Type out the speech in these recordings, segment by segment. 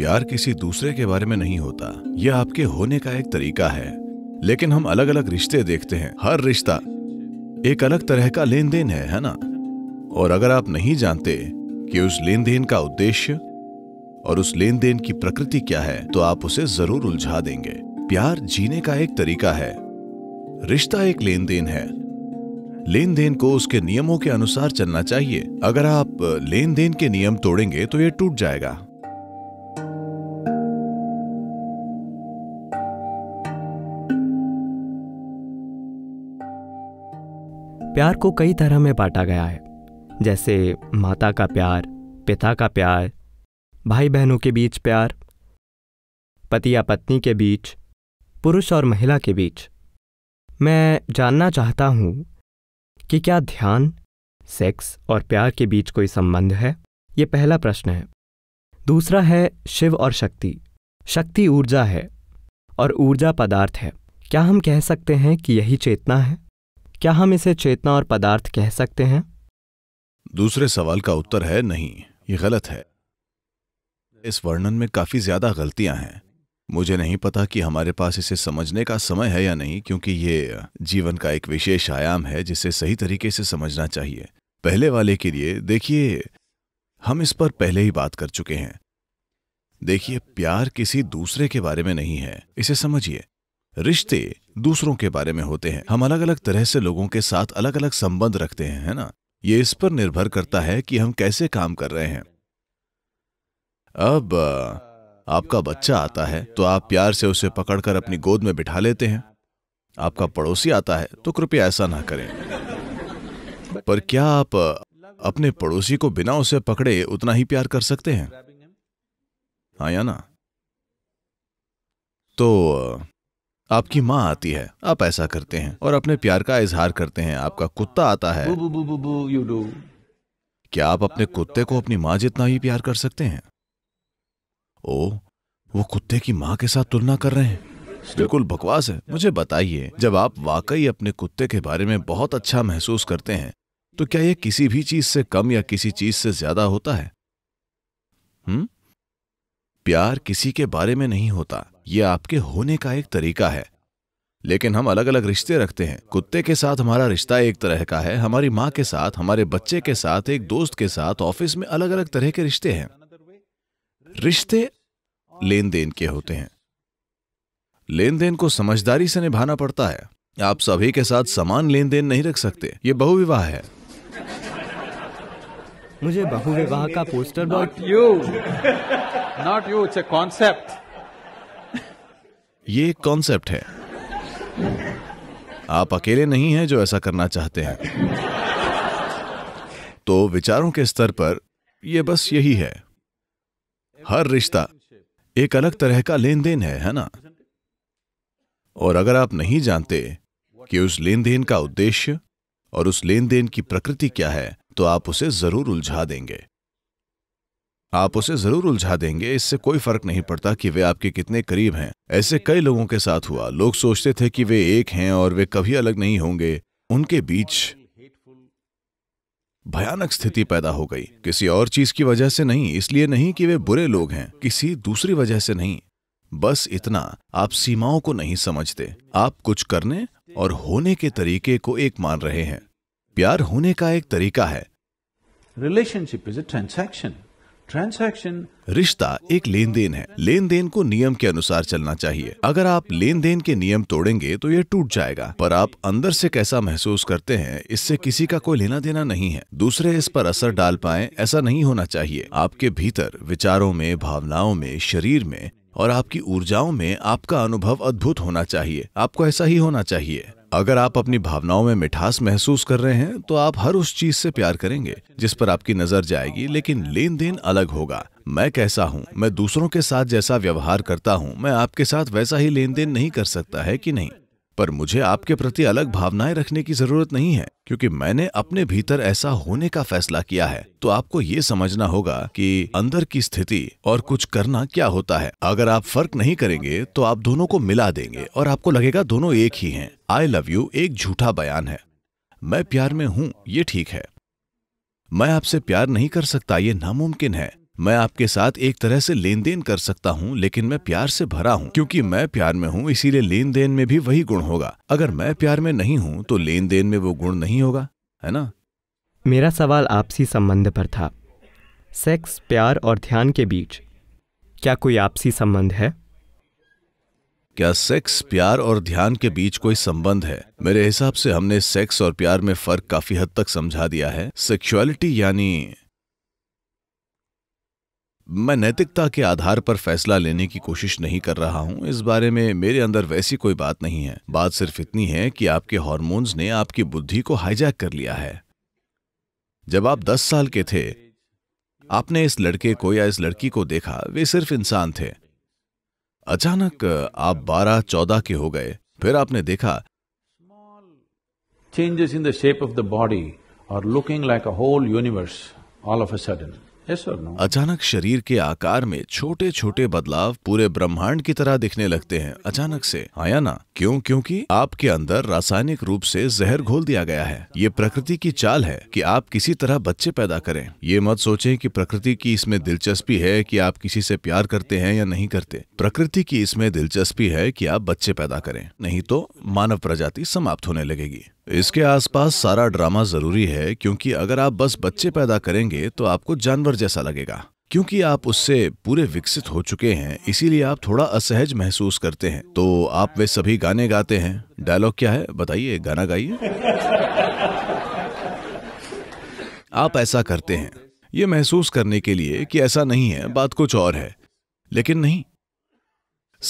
प्यार किसी दूसरे के बारे में नहीं होता यह आपके होने का एक तरीका है लेकिन हम अलग अलग रिश्ते देखते हैं हर रिश्ता एक अलग तरह का लेन देन है है ना और अगर आप नहीं जानते कि उस लेन देन का उद्देश्य और उस लेन देन की प्रकृति क्या है तो आप उसे जरूर उलझा देंगे प्यार जीने का एक तरीका है रिश्ता एक लेन देन है लेन देन को उसके नियमों के अनुसार चलना चाहिए अगर आप लेन देन के नियम तोड़ेंगे तो यह टूट जाएगा प्यार को कई तरह में बांटा गया है जैसे माता का प्यार पिता का प्यार भाई बहनों के बीच प्यार पति या पत्नी के बीच पुरुष और महिला के बीच मैं जानना चाहता हूं कि क्या ध्यान सेक्स और प्यार के बीच कोई संबंध है ये पहला प्रश्न है दूसरा है शिव और शक्ति शक्ति ऊर्जा है और ऊर्जा पदार्थ है क्या हम कह सकते हैं कि यही चेतना है क्या हम इसे चेतना और पदार्थ कह सकते हैं दूसरे सवाल का उत्तर है नहीं ये गलत है इस वर्णन में काफी ज्यादा गलतियां हैं मुझे नहीं पता कि हमारे पास इसे समझने का समय है या नहीं क्योंकि ये जीवन का एक विशेष आयाम है जिसे सही तरीके से समझना चाहिए पहले वाले के लिए देखिए हम इस पर पहले ही बात कर चुके हैं देखिए प्यार किसी दूसरे के बारे में नहीं है इसे समझिए रिश्ते दूसरों के बारे में होते हैं हम अलग अलग तरह से लोगों के साथ अलग अलग संबंध रखते हैं है ना ये इस पर निर्भर करता है कि हम कैसे काम कर रहे हैं अब आपका बच्चा आता है तो आप प्यार से उसे पकड़कर अपनी गोद में बिठा लेते हैं आपका पड़ोसी आता है तो कृपया ऐसा ना करें पर क्या आप अपने पड़ोसी को बिना उसे पकड़े उतना ही प्यार कर सकते हैं हाँ या ना तो आपकी माँ आती है आप ऐसा करते हैं और अपने प्यार का इजहार करते हैं आपका कुत्ता आता है बु बु बु बु यू डू क्या आप अपने कुत्ते को अपनी माँ जितना ही प्यार कर सकते हैं ओ वो कुत्ते की माँ के साथ तुलना कर रहे हैं बिल्कुल बकवास है मुझे बताइए जब आप वाकई अपने कुत्ते के बारे में बहुत अच्छा महसूस करते हैं तो क्या यह किसी भी चीज से कम या किसी चीज से ज्यादा होता है हुँ? हम्म? प्यार किसी के बारे में नहीं होता ये आपके होने का एक तरीका है लेकिन हम अलग अलग रिश्ते रखते हैं कुत्ते के साथ हमारा रिश्ता एक तरह का है हमारी माँ के साथ हमारे बच्चे के साथ एक दोस्त के साथ ऑफिस में अलग अलग तरह के रिश्ते हैं रिश्ते लेन देन के होते हैं लेन देन को समझदारी से निभाना पड़ता है आप सभी के साथ समान लेन देन नहीं रख सकते ये बहुविवाह है मुझे बहुविवाह का poster not you not you it's concept ये एक कॉन्सेप्ट है आप अकेले नहीं हैं जो ऐसा करना चाहते हैं तो विचारों के स्तर पर यह बस यही है हर रिश्ता एक अलग तरह का लेन देन है है ना और अगर आप नहीं जानते कि उस लेन देन का उद्देश्य और उस लेन देन की प्रकृति क्या है तो आप उसे जरूर उलझा देंगे आप उसे जरूर उलझा देंगे इससे कोई फर्क नहीं पड़ता कि वे आपके कितने करीब हैं ऐसे कई लोगों के साथ हुआ लोग सोचते थे कि वे एक हैं और वे कभी अलग नहीं होंगे उनके बीच भयानक स्थिति पैदा हो गई किसी और चीज की वजह से नहीं इसलिए नहीं कि वे बुरे लोग हैं किसी दूसरी वजह से नहीं बस इतना आप सीमाओं को नहीं समझते आप कुछ करने और होने के तरीके को एक मान रहे हैं प्यार होने का एक तरीका है relationship is a transaction transaction रिश्ता एक लेन देन है लेन देन को नियम के अनुसार चलना चाहिए अगर आप लेन देन के नियम तोड़ेंगे तो ये टूट जाएगा पर आप अंदर से कैसा महसूस करते हैं इससे किसी का कोई लेना देना नहीं है दूसरे इस पर असर डाल पाए ऐसा नहीं होना चाहिए आपके भीतर विचारों में भावनाओं में शरीर में और आपकी ऊर्जाओं में आपका अनुभव अद्भुत होना चाहिए आपको ऐसा ही होना चाहिए अगर आप अपनी भावनाओं में मिठास महसूस कर रहे हैं तो आप हर उस चीज से प्यार करेंगे जिस पर आपकी नजर जाएगी लेकिन लेन देन अलग होगा मैं कैसा हूँ मैं दूसरों के साथ जैसा व्यवहार करता हूँ मैं आपके साथ वैसा ही लेन देन नहीं कर सकता है कि नहीं पर मुझे आपके प्रति अलग भावनाएं रखने की जरूरत नहीं है क्योंकि मैंने अपने भीतर ऐसा होने का फैसला किया है तो आपको ये समझना होगा कि अंदर की स्थिति और कुछ करना क्या होता है अगर आप फर्क नहीं करेंगे तो आप दोनों को मिला देंगे और आपको लगेगा दोनों एक ही हैं आई लव यू एक झूठा बयान है मैं प्यार में हूं ये ठीक है मैं आपसे प्यार नहीं कर सकता ये नामुमकिन है मैं आपके साथ एक तरह से लेन देन कर सकता हूँ लेकिन मैं प्यार से भरा हूँ क्योंकि मैं प्यार में हूँ इसीलिए लेन देन में भी वही गुण होगा अगर मैं प्यार में नहीं हूँ तो लेन देन में वो गुण नहीं होगा है ना मेरा सवाल आपसी संबंध पर था सेक्स प्यार और ध्यान के बीच क्या कोई आपसी संबंध है क्या सेक्स प्यार और ध्यान के बीच कोई संबंध है मेरे हिसाब से हमने सेक्स और प्यार में फर्क काफी हद तक समझा दिया है सेक्सुअलिटी यानी मैं नैतिकता के आधार पर फैसला लेने की कोशिश नहीं कर रहा हूं इस बारे में मेरे अंदर वैसी कोई बात नहीं है बात सिर्फ इतनी है कि आपके हॉर्मोन्स ने आपकी बुद्धि को हाईजैक कर लिया है जब आप 10 साल के थे आपने इस लड़के को या इस लड़की को देखा वे सिर्फ इंसान थे अचानक आप बारह चौदह के हो गए फिर आपने देखा changes in the shape of the body और looking like a whole universe all of a sudden अचानक शरीर के आकार में छोटे छोटे बदलाव पूरे ब्रह्मांड की तरह दिखने लगते हैं अचानक से आया ना क्यों क्योंकि आपके अंदर रासायनिक रूप से जहर घोल दिया गया है ये प्रकृति की चाल है कि आप किसी तरह बच्चे पैदा करें ये मत सोचें कि प्रकृति की इसमें दिलचस्पी है कि आप किसी से प्यार करते हैं या नहीं करते प्रकृति की इसमें दिलचस्पी है कि आप बच्चे पैदा करें नहीं तो मानव प्रजाति समाप्त होने लगेगी इसके आसपास सारा ड्रामा जरूरी है क्योंकि अगर आप बस बच्चे पैदा करेंगे तो आपको जानवर जैसा लगेगा क्योंकि आप उससे पूरे विकसित हो चुके हैं इसीलिए आप थोड़ा असहज महसूस करते हैं तो आप वे सभी गाने गाते हैं डायलॉग क्या है बताइए गाना गाइए आप ऐसा करते हैं ये महसूस करने के लिए कि ऐसा नहीं है बात कुछ और है लेकिन नहीं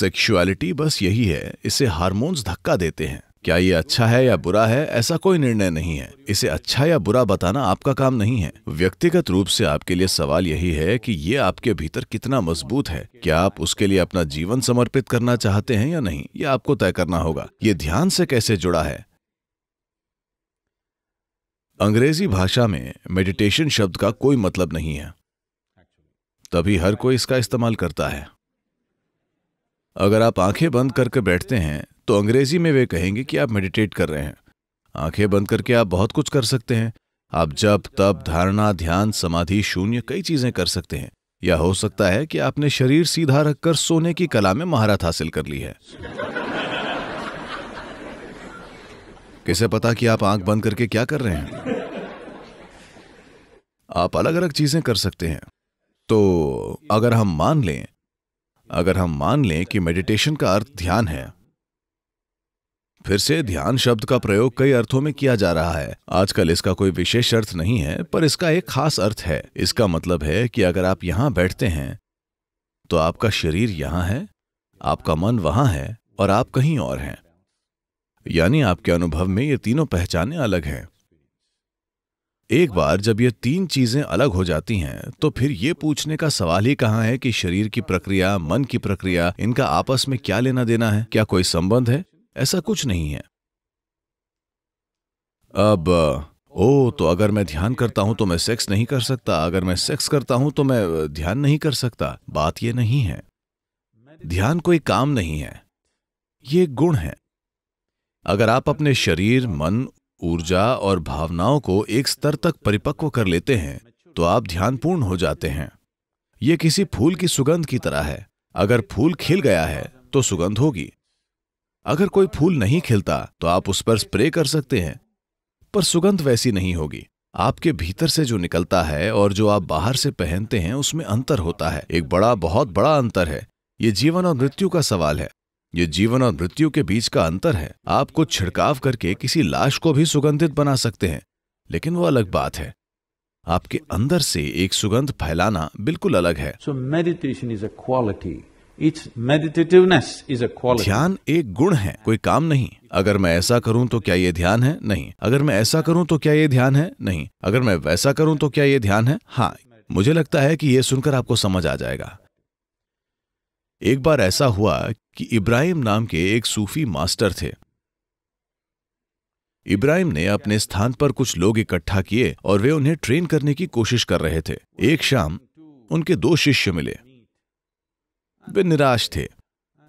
सेक्सुअलिटी बस यही है इसे हार्मोन्स धक्का देते हैं क्या ये अच्छा है या बुरा है ऐसा कोई निर्णय नहीं है इसे अच्छा या बुरा बताना आपका काम नहीं है व्यक्तिगत रूप से आपके लिए सवाल यही है कि ये आपके भीतर कितना मजबूत है क्या आप उसके लिए अपना जीवन समर्पित करना चाहते हैं या नहीं ये आपको तय करना होगा ये ध्यान से कैसे जुड़ा है अंग्रेजी भाषा में मेडिटेशन शब्द का कोई मतलब नहीं है तभी हर कोई इसका इस्तेमाल करता है अगर आप आंखें बंद करके बैठते हैं तो अंग्रेजी में वे कहेंगे कि आप मेडिटेट कर रहे हैं आंखें बंद करके आप बहुत कुछ कर सकते हैं आप जब तप धारणा ध्यान समाधि शून्य कई चीजें कर सकते हैं या हो सकता है कि आपने शरीर सीधा रखकर सोने की कला में महारत हासिल कर ली है किसे पता कि आप आंख बंद करके क्या कर रहे हैं आप अलग अलग चीजें कर सकते हैं तो अगर हम मान लें अगर हम मान लें कि मेडिटेशन का अर्थ ध्यान है फिर से ध्यान शब्द का प्रयोग कई अर्थों में किया जा रहा है आजकल इसका कोई विशेष अर्थ नहीं है पर इसका एक खास अर्थ है इसका मतलब है कि अगर आप यहां बैठते हैं तो आपका शरीर यहां है आपका मन वहां है और आप कहीं और हैं यानी आपके अनुभव में ये तीनों पहचाने अलग हैं एक बार जब ये तीन चीजें अलग हो जाती हैं तो फिर ये पूछने का सवाल ही कहाँ है कि शरीर की प्रक्रिया मन की प्रक्रिया इनका आपस में क्या लेना देना है क्या कोई संबंध है ऐसा कुछ नहीं है अब ओ तो अगर मैं ध्यान करता हूं तो मैं सेक्स नहीं कर सकता अगर मैं सेक्स करता हूं तो मैं ध्यान नहीं कर सकता बात यह नहीं है ध्यान कोई काम नहीं है ये गुण है अगर आप अपने शरीर मन ऊर्जा और भावनाओं को एक स्तर तक परिपक्व कर लेते हैं तो आप ध्यानपूर्ण हो जाते हैं ये किसी फूल की सुगंध की तरह है अगर फूल खिल गया है तो सुगंध होगी अगर कोई फूल नहीं खिलता तो आप उस पर स्प्रे कर सकते हैं पर सुगंध वैसी नहीं होगी आपके भीतर से जो निकलता है और जो आप बाहर से पहनते हैं उसमें अंतर होता है एक बड़ा बहुत बड़ा अंतर है ये जीवन और मृत्यु का सवाल है ये जीवन और मृत्यु के बीच का अंतर है आप कुछ छिड़काव करके किसी लाश को भी सुगंधित बना सकते हैं लेकिन वो अलग बात है आपके अंदर से एक सुगंध फैलाना बिल्कुल अलग है so meditation is a quality it's meditativeness is a quality ध्यान एक गुण है कोई काम नहीं अगर मैं ऐसा करूं तो क्या ये ध्यान है नहीं अगर मैं ऐसा करूं तो क्या ये ध्यान है नहीं अगर मैं वैसा करूं तो क्या ये ध्यान है हाँ मुझे लगता है कि ये सुनकर आपको समझ आ जाएगा एक बार ऐसा हुआ कि इब्राहिम नाम के एक सूफी मास्टर थे इब्राहिम ने अपने स्थान पर कुछ लोग इकट्ठा किए और वे उन्हें ट्रेन करने की कोशिश कर रहे थे एक शाम उनके दो शिष्य मिले वे निराश थे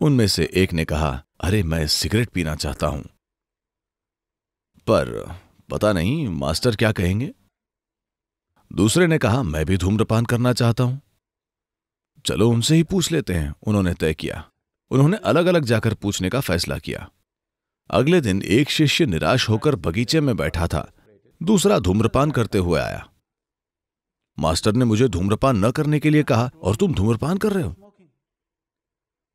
उनमें से एक ने कहा अरे मैं सिगरेट पीना चाहता हूं पर पता नहीं मास्टर क्या कहेंगे दूसरे ने कहा मैं भी धूम्रपान करना चाहता हूं चलो उनसे ही पूछ लेते हैं उन्होंने तय किया उन्होंने अलग अलग जाकर पूछने का फैसला किया अगले दिन एक शिष्य निराश होकर बगीचे में बैठा था दूसरा धूम्रपान करते हुए आया मास्टर ने मुझे धूम्रपान न करने के लिए कहा और तुम धूम्रपान कर रहे हो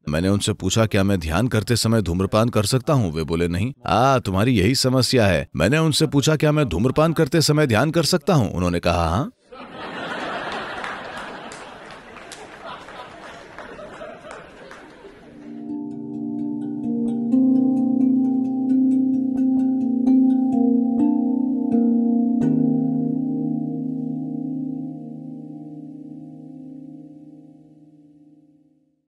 मैंने उनसे पूछा क्या मैं ध्यान करते समय धूम्रपान कर सकता हूँ वे बोले नहीं आ तुम्हारी यही समस्या है मैंने उनसे पूछा क्या मैं धूम्रपान करते समय ध्यान कर सकता हूँ उन्होंने कहा हाँ